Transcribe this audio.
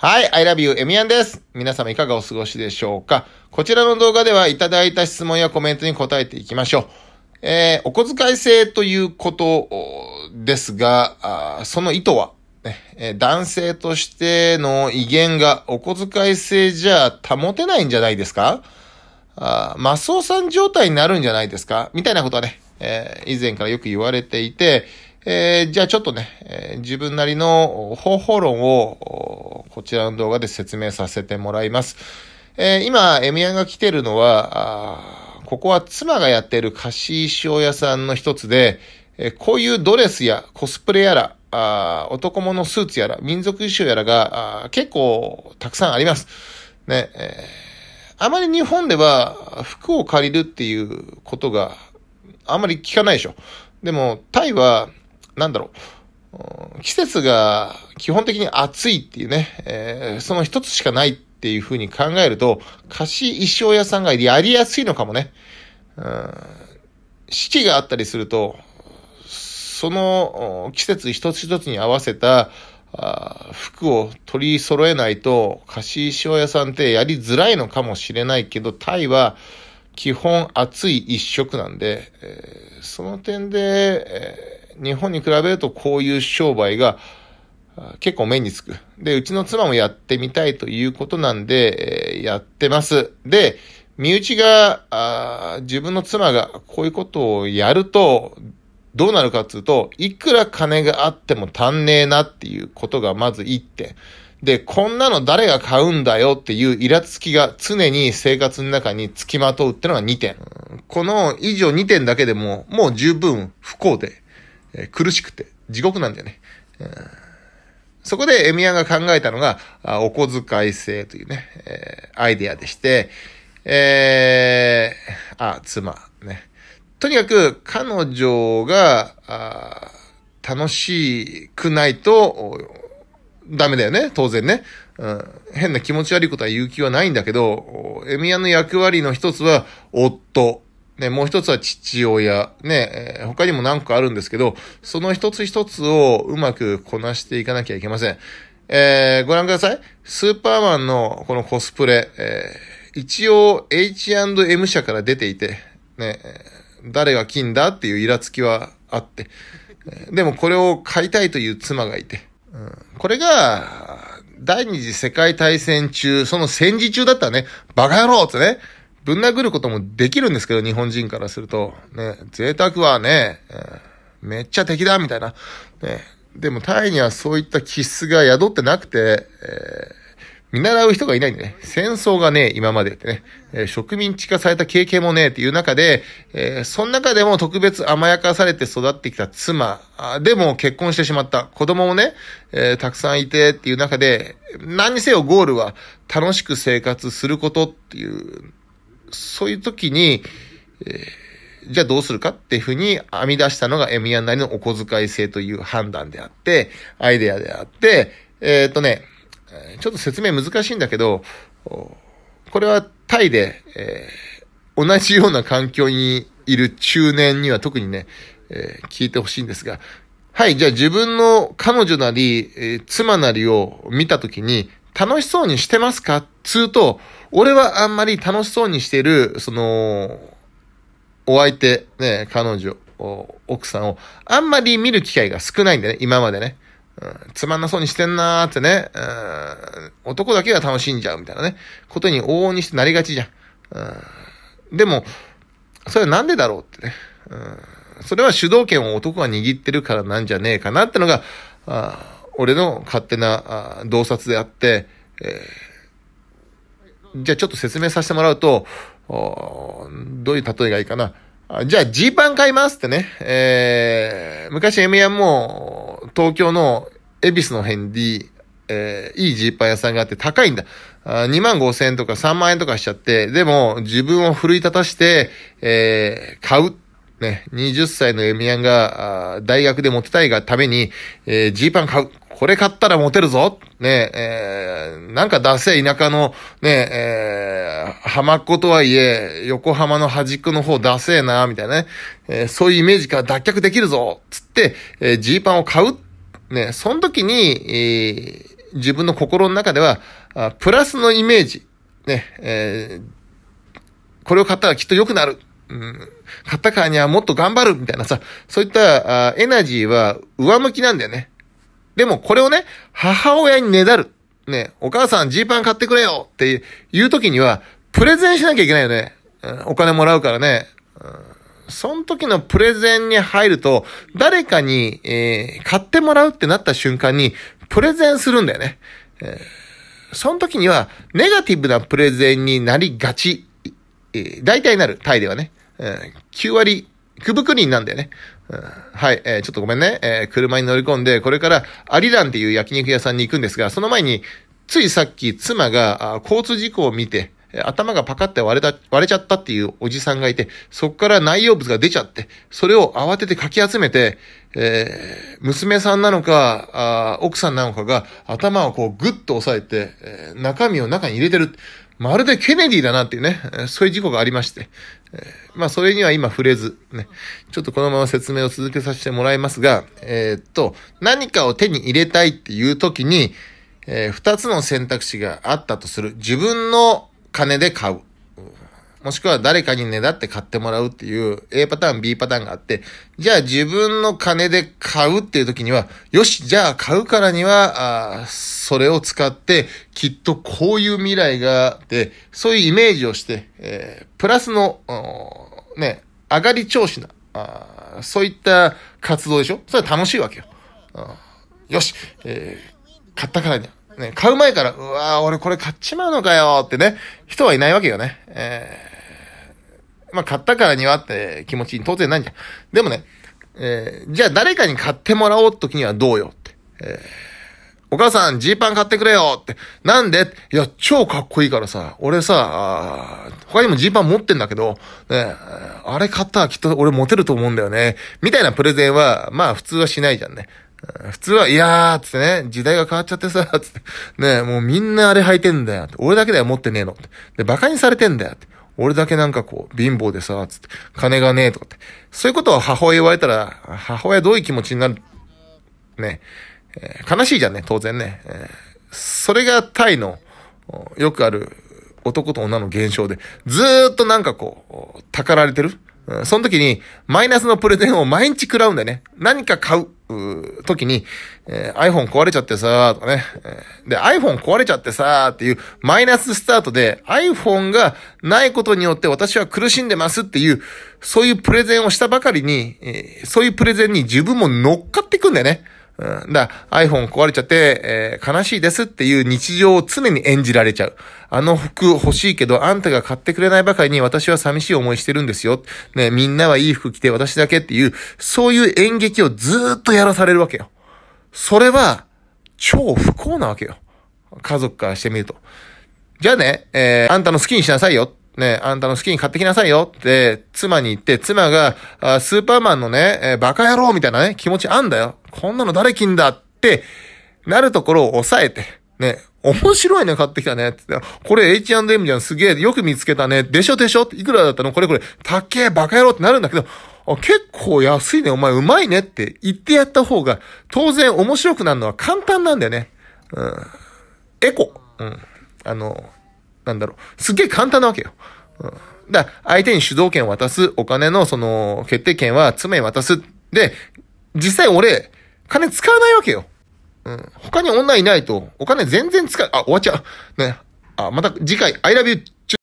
はい、I love you, エミヤンです。皆様いかがお過ごしでしょうかこちらの動画ではいただいた質問やコメントに答えていきましょう。えー、お小遣い制ということですが、その意図は、ね、男性としての威厳がお小遣い制じゃ保てないんじゃないですかあマスオさん状態になるんじゃないですかみたいなことはね、えー、以前からよく言われていて、えー、じゃあちょっとね、えー、自分なりの方法論をこちらの動画で説明させてもらいます。えー、今、エミヤンが来てるのは、ここは妻がやっている貸子衣装屋さんの一つで、えー、こういうドレスやコスプレやら、あ男物スーツやら、民族衣装やらがあ結構たくさんあります。ね、えー、あまり日本では服を借りるっていうことがあまり聞かないでしょ。でも、タイはなんだろう、季節が基本的に暑いっていうね、えー、その一つしかないっていうふうに考えると、貸衣装屋さんがやりやすいのかもね。うん、四季があったりすると、その季節一つ一つに合わせた服を取り揃えないと、貸衣装屋さんってやりづらいのかもしれないけど、タイは基本暑い一色なんで、えー、その点で、えー日本に比べるとこういう商売が結構目につく。で、うちの妻もやってみたいということなんで、えやってます。で、身内が、あ自分の妻がこういうことをやると、どうなるかっていうと、いくら金があっても足んねえなっていうことがまず一点。で、こんなの誰が買うんだよっていうイラつきが常に生活の中に付きまとうってのが2点。この以上2点だけでも、もう十分不幸でえー、苦しくて、地獄なんだよね。うんそこでエミヤが考えたのが、お小遣い制というね、えー、アイデアでして、えー、あ、妻、ね。とにかく彼女が、楽しくないと、ダメだよね、当然ね。うん、変な気持ち悪いことは言う気はないんだけど、エミヤの役割の一つは、夫、ね、もう一つは父親、ね、え他にも何個あるんですけど、その一つ一つをうまくこなしていかなきゃいけません。えー、ご覧ください。スーパーマンのこのコスプレ、えー、一応 H&M 社から出ていて、ね、誰が金だっていうイラつきはあって、でもこれを買いたいという妻がいて、うん、これが、第二次世界大戦中、その戦時中だったらね、バカ野郎ってね、ぶん殴ることもできるんですけど、日本人からすると。ね、贅沢はね、めっちゃ敵だ、みたいな。ね、でもタイにはそういった気質が宿ってなくて、えー見習う人がいないんでね、戦争がね、今までってね、えー、植民地化された経験もね、っていう中で、えー、その中でも特別甘やかされて育ってきた妻、でも結婚してしまった子供もね、えー、たくさんいてっていう中で、何にせよゴールは楽しく生活することっていうそういう時に、えー、じゃあどうするかっていうふうに編み出したのがエミヤンなりのお小遣い制という判断であって、アイデアであって、えー、っとね、ちょっと説明難しいんだけど、これはタイで、えー、同じような環境にいる中年には特にね、えー、聞いてほしいんですが、はい、じゃあ自分の彼女なり、えー、妻なりを見たときに、楽しそうにしてますかつうと、俺はあんまり楽しそうにしてる、その、お相手、ね、彼女、奥さんを、あんまり見る機会が少ないんでね、今までね。うん、つまんなそうにしてんなーってね、うん、男だけが楽しんじゃうみたいなね、ことに往々にしてなりがちじゃん。うん、でも、それはなんでだろうってね、うん。それは主導権を男が握ってるからなんじゃねえかなってのが、あ俺の勝手な洞察であって、えー、じゃあちょっと説明させてもらうと、どういう例えがいいかな。じゃあ、ジーパン買いますってね。えー、昔 M1 も、東京の恵比寿の辺で、えー、いいジーパン屋さんがあって高いんだ。2万5千円とか3万円とかしちゃって、でも自分を奮い立たして、えー、買うっね、20歳のエミアンが、大学でモテたいがために、えー、ジーパン買う。これ買ったらモテるぞ。ね、えー、なんかダセ田舎の、ね、えー、浜っ子とはいえ、横浜の端っこの方ダセえな、みたいなね。えー、そういうイメージから脱却できるぞ。つって、えー、ジーパンを買う。ね、その時に、えー、自分の心の中では、あプラスのイメージ。ね、えー、これを買ったらきっと良くなる。うん、買ったからにはもっと頑張るみたいなさ、そういったあエナジーは上向きなんだよね。でもこれをね、母親にねだる。ね、お母さんジーパン買ってくれよっていう時には、プレゼンしなきゃいけないよね。うん、お金もらうからね。うんその時のプレゼンに入ると、誰かに、えー、買ってもらうってなった瞬間に、プレゼンするんだよね。えー、その時には、ネガティブなプレゼンになりがち。えー、大体なる、タイではね。え9割、九分九人なんだよね。うん、はい、えー、ちょっとごめんね。えー、車に乗り込んで、これからアリランっていう焼肉屋さんに行くんですが、その前に、ついさっき妻が交通事故を見て、頭がパカって割れた、割れちゃったっていうおじさんがいて、そこから内容物が出ちゃって、それを慌ててかき集めて、えー、娘さんなのか、あ奥さんなのかが頭をこうグッと押さえて、えー、中身を中に入れてる。まるでケネディだなっていうね、そういう事故がありまして、えまあそれには今触れず、ね、ちょっとこのまま説明を続けさせてもらいますが、えー、っと、何かを手に入れたいっていう時に、えー、二つの選択肢があったとする。自分の金で買う。もしくは誰かにねだって買ってもらうっていう A パターン、B パターンがあって、じゃあ自分の金で買うっていう時には、よし、じゃあ買うからには、あそれを使って、きっとこういう未来があって、そういうイメージをして、えー、プラスの、ね、上がり調子な、あそういった活動でしょそれは楽しいわけよ。よし、えー、買ったからには、ね、買う前から、うわぁ、俺これ買っちまうのかよってね、人はいないわけよね。えーまあ、買ったからにはって気持ちに当然ないんじゃん。でもね、えー、じゃあ誰かに買ってもらおうときにはどうよって。えー、お母さん、ジーパン買ってくれよって。なんでいや、超かっこいいからさ、俺さ、他にもジーパン持ってんだけど、ね、あれ買ったらきっと俺モテると思うんだよね。みたいなプレゼンは、まあ普通はしないじゃんね。普通は、いやー、つってね、時代が変わっちゃってさ、つって、ね、もうみんなあれ履いてんだよ、俺だけだよ持ってねえの、で、馬鹿にされてんだよ、って。俺だけなんかこう、貧乏でさ、つって、金がねえとかって。そういうことを母親言われたら、母親どういう気持ちになるね。えー、悲しいじゃんね、当然ね。えー、それがタイの、よくある男と女の現象で、ずーっとなんかこう、たかられてるその時に、マイナスのプレゼンを毎日食らうんだよね。何か買う、う時に、えー、iPhone 壊れちゃってさーとかね。で、iPhone 壊れちゃってさーっていうマイナススタートで iPhone がないことによって私は苦しんでますっていう、そういうプレゼンをしたばかりに、えー、そういうプレゼンに自分も乗っかっていくんだよね。うん、だから iPhone 壊れちゃって、えー、悲しいですっていう日常を常に演じられちゃう。あの服欲しいけど、あんたが買ってくれないばかりに私は寂しい思いしてるんですよ。ね、みんなはいい服着て私だけっていう、そういう演劇をずっとやらされるわけよ。それは、超不幸なわけよ。家族からしてみると。じゃあね、えー、あんたの好きにしなさいよ。ね、あんたの好きに買ってきなさいよって、妻に言って、妻が、スーパーマンのね、えー、バカ野郎みたいなね、気持ちあんだよ。こんなの誰金んだって、なるところを抑えて、ね、面白いね、買ってきたね。って言ってこれ H&M じゃん、すげえ、よく見つけたね。でしょでしょいくらだったのこれこれ、たっけえ、バカ野郎ってなるんだけど、結構安いね、お前うまいねって言ってやった方が、当然面白くなるのは簡単なんだよね。うん。エコ。うん。あの、なんだろう、すっげえ簡単なわけよ。うん。だ相手に主導権を渡す、お金のその、決定権は妻に渡す。で、実際俺、金使わないわけよ。うん。他に女いないと、お金全然使う、あ、終わっちゃう。ね。あ、また次回、I love you